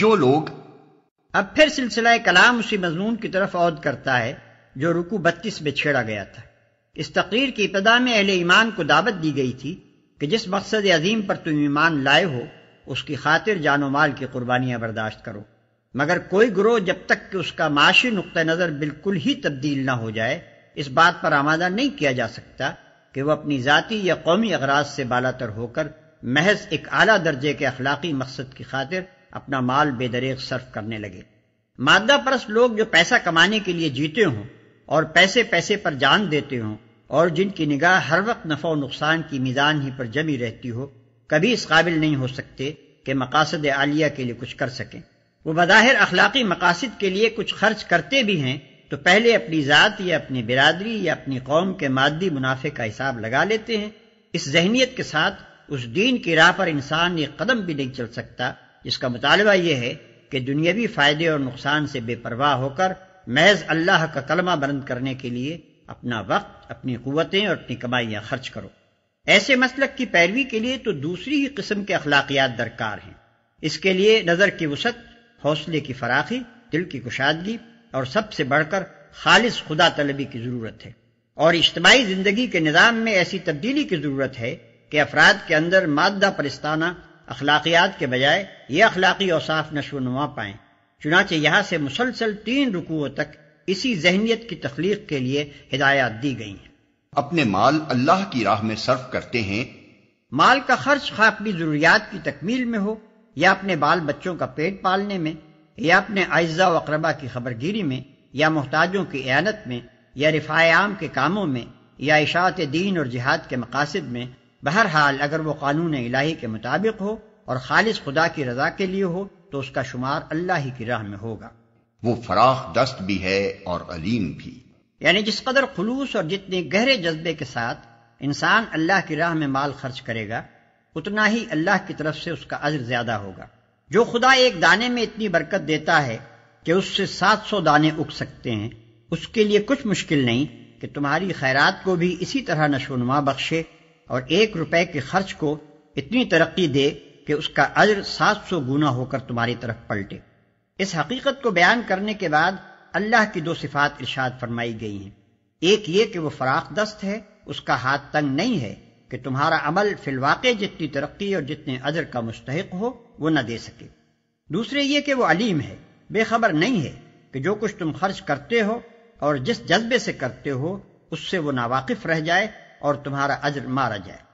जो लोग अब फिर सिलसिला कलाम उसी मजमून की तरफ अहद करता है जो रुकू बत्तीस में छेड़ा गया था इस तकरीर की इब्तदा में अहले ईमान को दावत दी गई थी कि जिस मकसद अजीम पर तुम ईमान लाए हो उसकी खातिर जानो माल की कुर्बानियां बर्दाश्त करो मगर कोई ग्रोह जब तक कि उसका माशी नुक़ नज़र बिल्कुल ही तब्दील ना हो जाए इस बात पर आमादा नहीं किया जा सकता कि वह अपनी ज़ाती या कौमी अगराज से बालातर होकर महज एक आला दर्जे के अखलाकी मकसद की खातिर अपना माल बेदरेग सर्फ करने लगे मादा परस्त लोग जो पैसा कमाने के लिए जीते हों और पैसे पैसे पर जान देते हों और जिनकी निगाह हर वक्त नफा नुकसान की मिजान ही पर जमी रहती हो कभी इस काबिल नहीं हो सकते कि मकासद आलिया के लिए कुछ कर सकें वो बज़ाहिर अखलाकी मकासद के लिए कुछ खर्च करते भी हैं तो पहले अपनी ज़ात या अपनी बिरादरी या अपनी कौम के मादी मुनाफे का हिसाब लगा लेते हैं इस जहनीत के साथ उस दीन की राह पर इंसान एक कदम भी नहीं चल सकता इसका मुतालबा यह है कि दुनियावी फायदे और नुकसान से बेपरवाह होकर महज अल्लाह का कलमा बुलंद करने के लिए अपना वक्त अपनी कुतें और अपनी कमाइयां खर्च करो ऐसे मसलक की पैरवी के लिए तो दूसरी ही किस्म के अखलाकियात दरकार हैं इसके लिए नज़र की वसत हौसले की फराखी दिल की कुशादगी और सबसे बढ़कर खालिश खुदा तलबी की ज़रूरत है और इज्तमाही ज़िंदगी के निज़ाम में ऐसी तब्दीली की ज़रूरत है कि अफराद के अंदर मादा परिस्ताना अखलाकियात के बजाय ये अखलाकी और साफ नश्व नुमा पाए चुनाचे यहाँ से मुसलसल तीन रुकुओं तक इसी जहनीत की तख्लीक के लिए हिदायत दी गई हैं अपने माल अल्लाह की राह में सर्फ करते हैं माल का खर्च खा अपनी जरूरियात की तकमील में हो या अपने बाल बच्चों का पेट पालने में या अपने अज्जा वक्रबा की खबरगिरी में या मोहताजों की एनत में या रिफायाम के कामों में या इशात दीन और जिहाद के मकासद में बहरहाल अगर वो कानून इलाही के मुताबिक हो और खालिश खुदा की रजा के लिए हो तो उसका शुमार अल्लाह ही की राह में होगा वो फराख दस्त भी है और अलीम भी यानी जिस कदर खलूस और जितने गहरे जज्बे के साथ इंसान अल्लाह की राह में माल खर्च करेगा उतना ही अल्लाह की तरफ से उसका अजर ज्यादा होगा जो खुदा एक दाने में इतनी बरकत देता है कि उससे सात सौ दाने उग सकते हैं उसके लिए कुछ मुश्किल नहीं कि तुम्हारी खैरात को भी इसी तरह नशोनुमा बख्शे और एक रुपए के खर्च को इतनी तरक्की दे कि उसका अजर सात सौ गुना होकर तुम्हारी तरफ पलटे इस हकीकत को बयान करने के बाद अल्लाह की दो सिफात इर्शाद फरमाई गई हैं एक ये कि वह फराख दस्त है उसका हाथ तंग नहीं है कि तुम्हारा अमल फिलवाक़े जितनी तरक्की और जितने अजर का मुस्तक हो वो न दे सके दूसरे ये कि वो अलीम है बेखबर नहीं है कि जो कुछ तुम खर्च करते हो और जिस जज्बे से करते हो उससे वो नावाकिफ रह जाए और तुम्हारा अजर मारा जाए